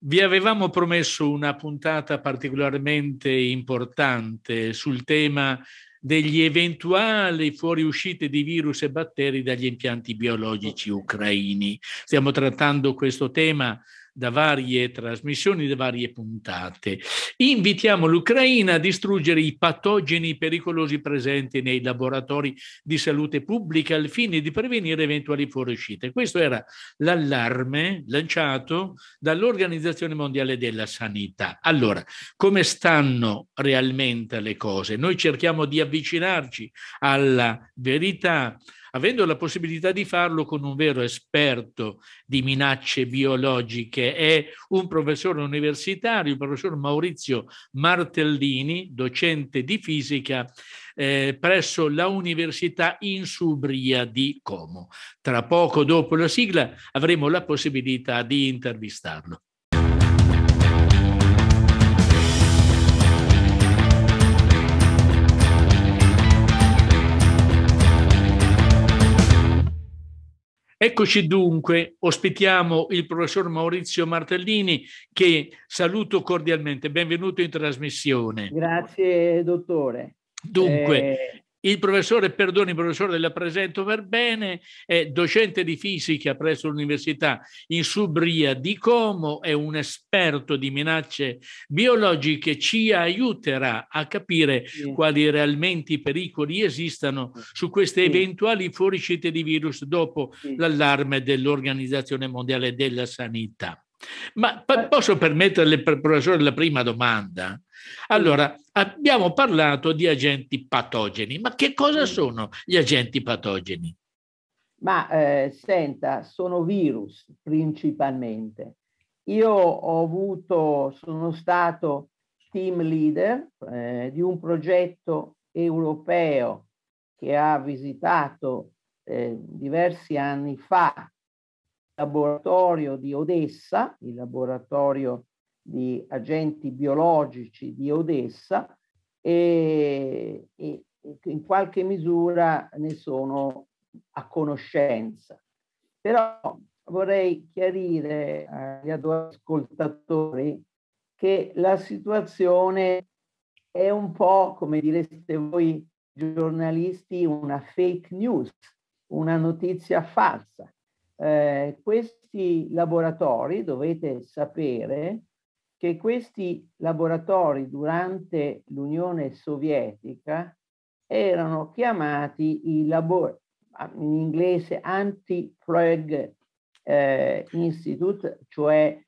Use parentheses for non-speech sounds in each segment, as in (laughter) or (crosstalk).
Vi avevamo promesso una puntata particolarmente importante sul tema degli eventuali fuoriuscite di virus e batteri dagli impianti biologici ucraini. Stiamo trattando questo tema da varie trasmissioni, da varie puntate. Invitiamo l'Ucraina a distruggere i patogeni pericolosi presenti nei laboratori di salute pubblica al fine di prevenire eventuali fuoriuscite. Questo era l'allarme lanciato dall'Organizzazione Mondiale della Sanità. Allora, come stanno realmente le cose? Noi cerchiamo di avvicinarci alla verità, avendo la possibilità di farlo con un vero esperto di minacce biologiche, è un professore universitario, il professor Maurizio Martellini, docente di fisica eh, presso la Università Insubria di Como. Tra poco dopo la sigla avremo la possibilità di intervistarlo. Eccoci dunque, ospitiamo il professor Maurizio Martellini che saluto cordialmente, benvenuto in trasmissione. Grazie dottore. Dunque, eh... Il professore Perdoni, professore la Presento per bene, è docente di fisica presso l'Università in Subria di Como, è un esperto di minacce biologiche, ci aiuterà a capire sì. quali realmente i pericoli esistano su queste eventuali fuoriuscite di virus dopo sì. l'allarme dell'Organizzazione Mondiale della Sanità. Ma pa- eh. posso permetterle, professore, la prima domanda? Allora, abbiamo parlato di agenti patogeni, ma che cosa sono gli agenti patogeni? Ma eh, senta, sono virus principalmente. Io ho avuto, sono stato team leader eh, di un progetto europeo che ha visitato eh, diversi anni fa laboratorio di Odessa, il laboratorio di agenti biologici di Odessa e, e in qualche misura ne sono a conoscenza. Però vorrei chiarire agli ascoltatori che la situazione è un po', come direste voi giornalisti, una fake news, una notizia falsa eh, questi laboratori, dovete sapere che questi laboratori durante l'Unione Sovietica erano chiamati i laboratori in inglese anti-plague eh, institute, cioè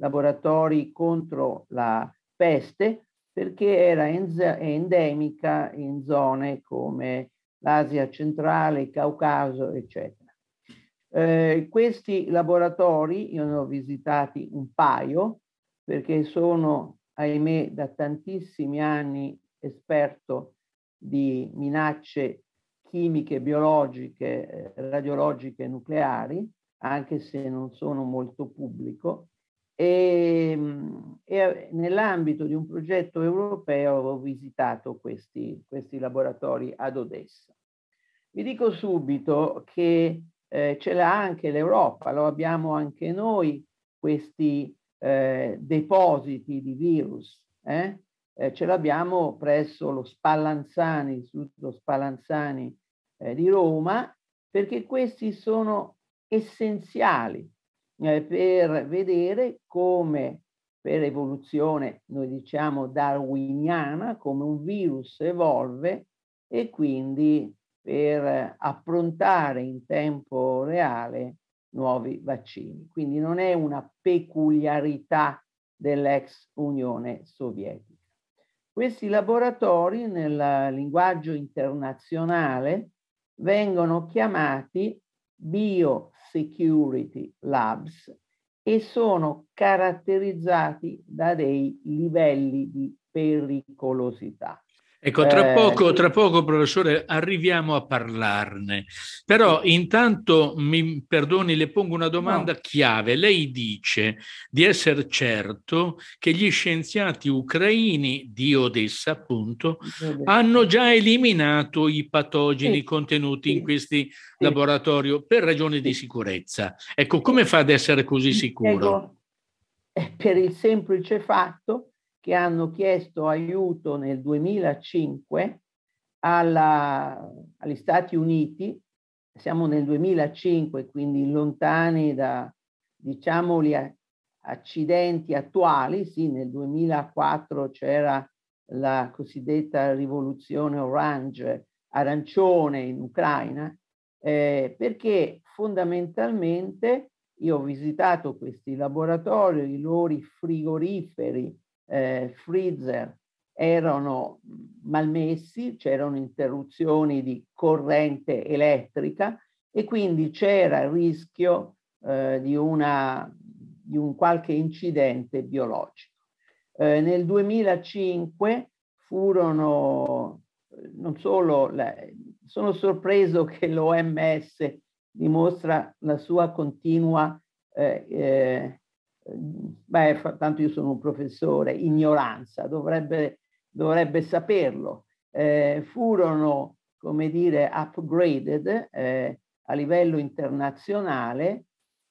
laboratori contro la peste, perché era endemica in zone come l'Asia centrale, il Caucaso, eccetera. Eh, questi laboratori, io ne ho visitati un paio, perché sono, ahimè, da tantissimi anni esperto di minacce chimiche, biologiche, eh, radiologiche e nucleari, anche se non sono molto pubblico. Ehm, e, e eh, nell'ambito di un progetto europeo ho visitato questi, questi laboratori ad Odessa. Vi dico subito che eh, ce l'ha anche l'Europa, lo abbiamo anche noi questi eh, depositi di virus. Eh? eh ce l'abbiamo presso lo Spallanzani, l'Istituto Spallanzani eh, di Roma, perché questi sono essenziali eh, per vedere come per evoluzione, noi diciamo darwiniana, come un virus evolve e quindi per approntare in tempo reale nuovi vaccini. Quindi non è una peculiarità dell'ex Unione Sovietica. Questi laboratori nel linguaggio internazionale vengono chiamati biosecurity labs e sono caratterizzati da dei livelli di pericolosità. Ecco, tra eh, poco, tra poco, professore, arriviamo a parlarne, però intanto mi perdoni, le pongo una domanda no. chiave. Lei dice di essere certo che gli scienziati ucraini di Odessa, appunto, sì. hanno già eliminato i patogeni sì. contenuti in questi sì. laboratori per ragioni di sicurezza. Ecco, come fa ad essere così sicuro? Per il semplice fatto che hanno chiesto aiuto nel 2005 alla, agli Stati Uniti, siamo nel 2005, quindi lontani da, diciamo, gli accidenti attuali, sì, nel 2004 c'era la cosiddetta rivoluzione orange, arancione in Ucraina, eh, perché fondamentalmente io ho visitato questi laboratori, i loro frigoriferi eh, freezer erano malmessi, c'erano interruzioni di corrente elettrica e quindi c'era il rischio eh, di, una, di, un qualche incidente biologico. Eh, nel 2005 furono, non solo, la, sono sorpreso che l'OMS dimostra la sua continua eh, eh beh, tanto io sono un professore, ignoranza, dovrebbe, dovrebbe saperlo. Eh, furono, come dire, upgraded eh, a livello internazionale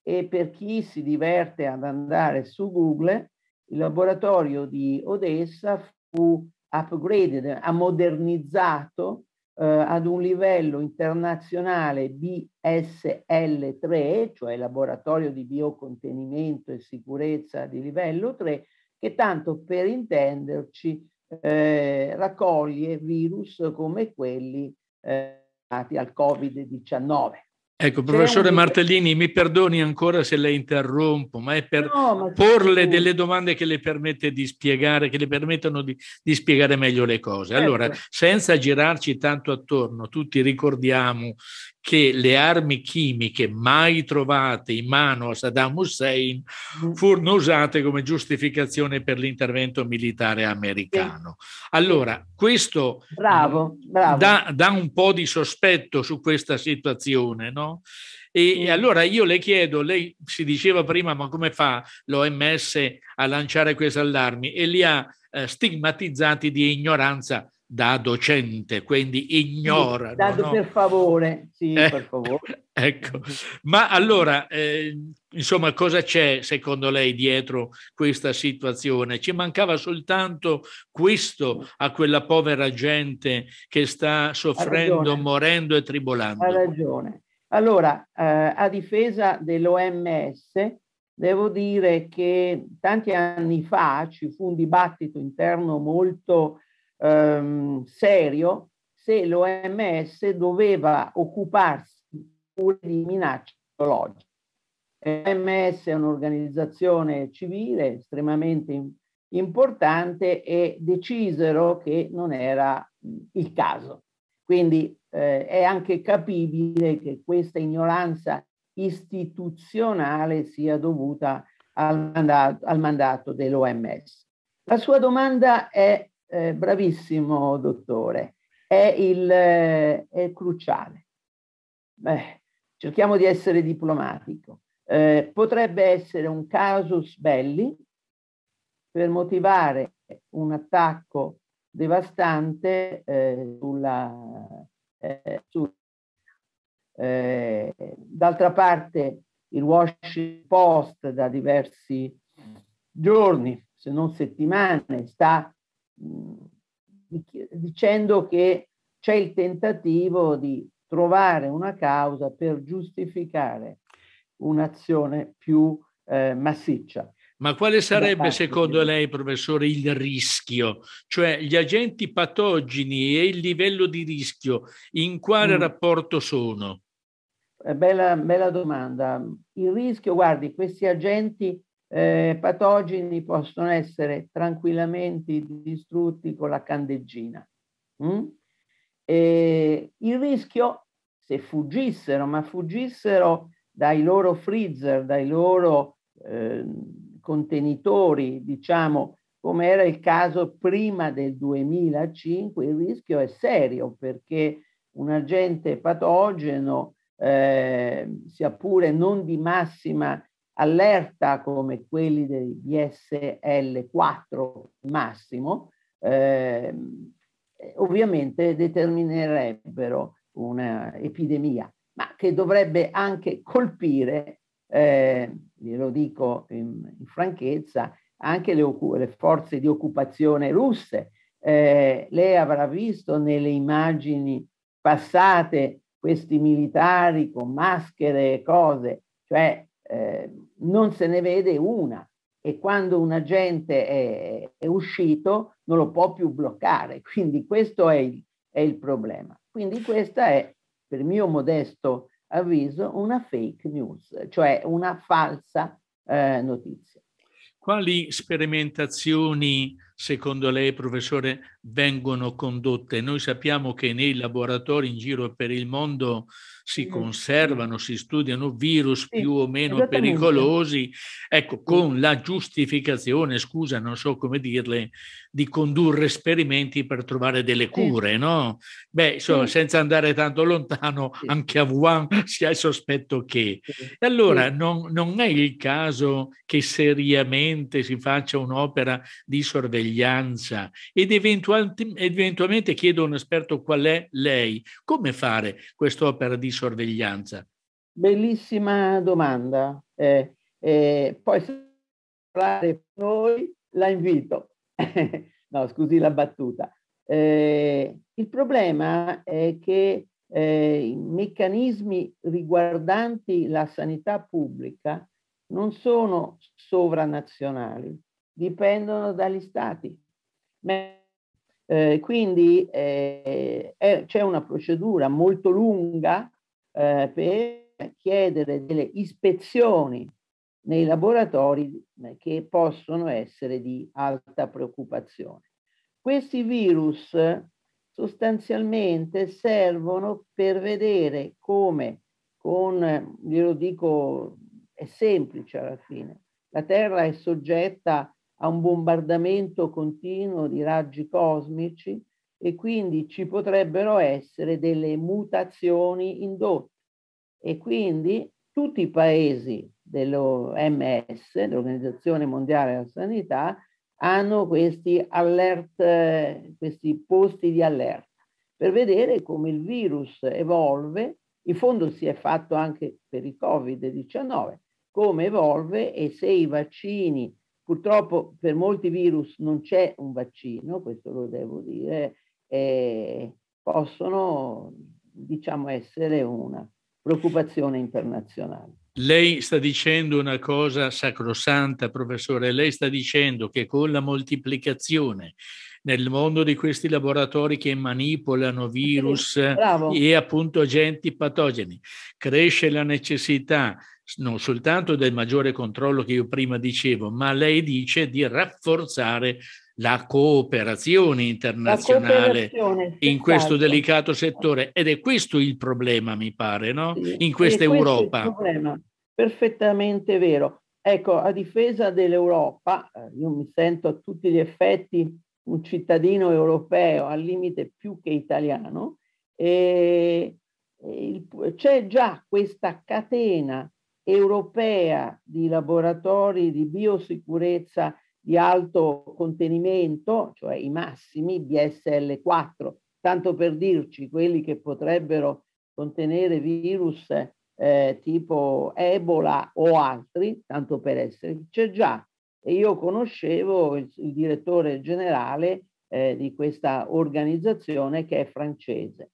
e per chi si diverte ad andare su Google, il laboratorio di Odessa fu upgraded, ha modernizzato eh, ad un livello internazionale BSL3, cioè laboratorio di biocontenimento e sicurezza di livello 3, che tanto per intenderci eh, raccoglie virus come quelli eh, al Covid-19. Ecco, professore Martellini, mi perdoni ancora se le interrompo, ma è per no, ma porle tu... delle domande che le, permette di spiegare, che le permettono di, di spiegare meglio le cose. Certo. Allora, ecco. senza girarci tanto attorno, tutti ricordiamo che le armi chimiche mai trovate in mano a Saddam Hussein mm. furono usate come giustificazione per l'intervento militare americano. Allora, questo bravo, bravo. Dà, dà, un po' di sospetto su questa situazione, no? E, e allora io le chiedo, lei si diceva prima, ma come fa l'OMS a lanciare queste allarmi e li ha eh, stigmatizzati di ignoranza? da docente, quindi ignora. Sì, no? Per favore, sì, eh, per favore. (laughs) Ecco, ma allora, eh, insomma, cosa c'è secondo lei dietro questa situazione? Ci mancava soltanto questo a quella povera gente che sta soffrendo, morendo e tribolando. Ha ragione. Allora, eh, a difesa dell'OMS, devo dire che tanti anni fa ci fu un dibattito interno molto ehm, serio se l'OMS doveva occuparsi di minacce biologiche. L'OMS è un'organizzazione civile estremamente importante e decisero che non era il caso. Quindi eh, è anche capibile che questa ignoranza istituzionale sia dovuta al mandato, al mandato dell'OMS. La sua domanda è eh, bravissimo dottore, è, il, eh, è cruciale. Beh, cerchiamo di essere diplomatico. Eh, potrebbe essere un casus belli per motivare un attacco devastante eh, sulla... Eh, su, eh, d'altra parte il Washington Post da diversi giorni, se non settimane, sta dicendo che c'è il tentativo di trovare una causa per giustificare un'azione più eh, massiccia. Ma quale sarebbe secondo lei, professore, il rischio? Cioè gli agenti patogeni e il livello di rischio, in quale mm. rapporto sono? Eh, bella, bella domanda. Il rischio, guardi, questi agenti eh, patogeni possono essere tranquillamente distrutti con la candeggina. Mm? il rischio, se fuggissero, ma fuggissero dai loro freezer, dai loro eh, contenitori, diciamo, come era il caso prima del 2005, il rischio è serio perché un agente patogeno, eh, sia pure non di massima allerta come quelli del DSL4 massimo, eh, ovviamente determinerebbero un'epidemia, ma che dovrebbe anche colpire, eh, dico in, in franchezza, anche le, le, forze di occupazione russe. Eh, lei avrà visto nelle immagini passate questi militari con maschere e cose, cioè eh, non se ne vede una e quando un agente è, è uscito non lo può più bloccare. (laughs) Quindi questo è il, è il problema. Quindi questa è, per mio modesto avviso, una fake news, cioè una falsa eh, notizia. Quali sperimentazioni secondo lei, professore, vengono condotte? Noi sappiamo che nei laboratori in giro per il mondo si conservano, si studiano virus più o meno pericolosi, ecco, con la giustificazione, scusa, non so come dirle, di condurre esperimenti per trovare delle cure, no? Beh, insomma, senza andare tanto lontano, anche a Wuhan (laughs) si ha il sospetto che. E allora non, non è il caso che seriamente si faccia un'opera di sorveglianza sorveglianza ed eventualmente chiedo a un esperto qual è lei. Come fare quest'opera di sorveglianza? Bellissima domanda. Eh, eh, poi se parlare con noi la invito. (laughs) no, scusi la battuta. Eh, il problema è che eh, i meccanismi riguardanti la sanità pubblica non sono sovranazionali, dipendono dagli stati. Eh, quindi eh, è, c'è una procedura molto lunga eh, per chiedere delle ispezioni nei laboratori eh, che possono essere di alta preoccupazione. Questi virus sostanzialmente servono per vedere come con, glielo dico, è semplice alla fine, la Terra è soggetta a un bombardamento continuo di raggi cosmici e quindi ci potrebbero essere delle mutazioni indotte. E quindi tutti i paesi dell'OMS, dell'Organizzazione Mondiale della Sanità, hanno questi alert, questi posti di allerta per vedere come il virus evolve. In fondo si è fatto anche per il Covid-19, come evolve e se i vaccini Purtroppo per molti virus non c'è un vaccino, questo lo devo dire, e possono diciamo, essere una preoccupazione internazionale. Lei sta dicendo una cosa sacrosanta, professore, lei sta dicendo che con la moltiplicazione nel mondo di questi laboratori che manipolano virus sì, e appunto agenti patogeni cresce la necessità non soltanto del maggiore controllo che io prima dicevo, ma lei dice di rafforzare la cooperazione internazionale la cooperazione, in questo esatto. delicato settore ed è questo il problema, mi pare, no? in questa Europa. è Questo il problema, Perfettamente vero. Ecco, a difesa dell'Europa, eh, io mi sento a tutti gli effetti un cittadino europeo, al limite più che italiano, e c'è già questa catena europea di laboratori di biosicurezza di alto contenimento, cioè i massimi BSL4, tanto per dirci quelli che potrebbero contenere virus eh, tipo Ebola o altri, tanto per essere, c'è già. E io conoscevo il, il direttore generale eh, di questa organizzazione che è francese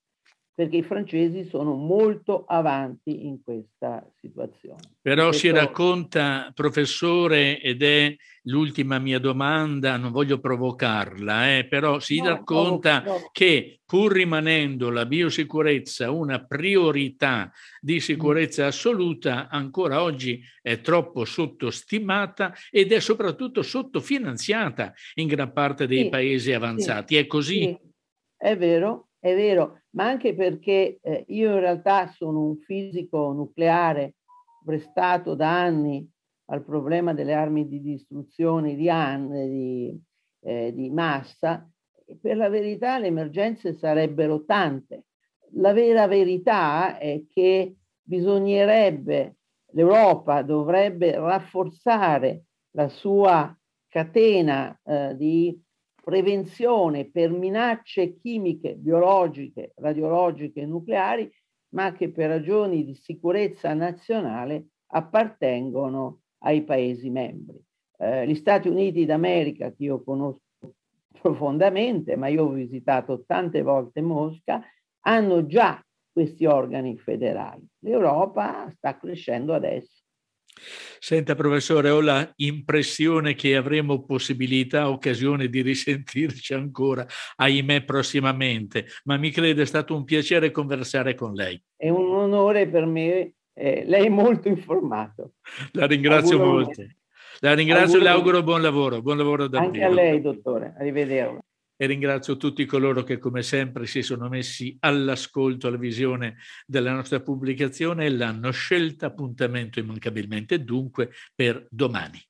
perché i francesi sono molto avanti in questa situazione. Però Questo... si racconta, professore, ed è l'ultima mia domanda, non voglio provocarla, eh, però si no, racconta no, no. che pur rimanendo la biosicurezza una priorità di sicurezza mm. assoluta, ancora oggi è troppo sottostimata ed è soprattutto sottofinanziata in gran parte dei sì, paesi avanzati. Sì, è così? Sì. È vero, è vero, ma anche perché eh, io in realtà sono un fisico nucleare prestato da anni al problema delle armi di distruzione di, anni, di, eh, di massa, per la verità le emergenze sarebbero tante. La vera verità è che bisognerebbe, l'Europa dovrebbe rafforzare la sua catena eh, di prevenzione per minacce chimiche, biologiche, radiologiche e nucleari, ma che per ragioni di sicurezza nazionale appartengono ai Paesi membri. Eh, gli Stati Uniti d'America, che io conosco profondamente, ma io ho visitato tante volte Mosca, hanno già questi organi federali. L'Europa sta crescendo adesso Senta professore, ho l'impressione che avremo possibilità, occasione di risentirci ancora, ahimè prossimamente, ma mi credo è stato un piacere conversare con lei. È un onore per me, eh, lei è molto informato. La ringrazio Auguro molto. La ringrazio e le auguro buon lavoro, buon lavoro davvero. Anche a lei, dottore, arrivederci e ringrazio tutti coloro che come sempre si sono messi all'ascolto, alla visione della nostra pubblicazione e l'hanno scelta appuntamento immancabilmente dunque per domani.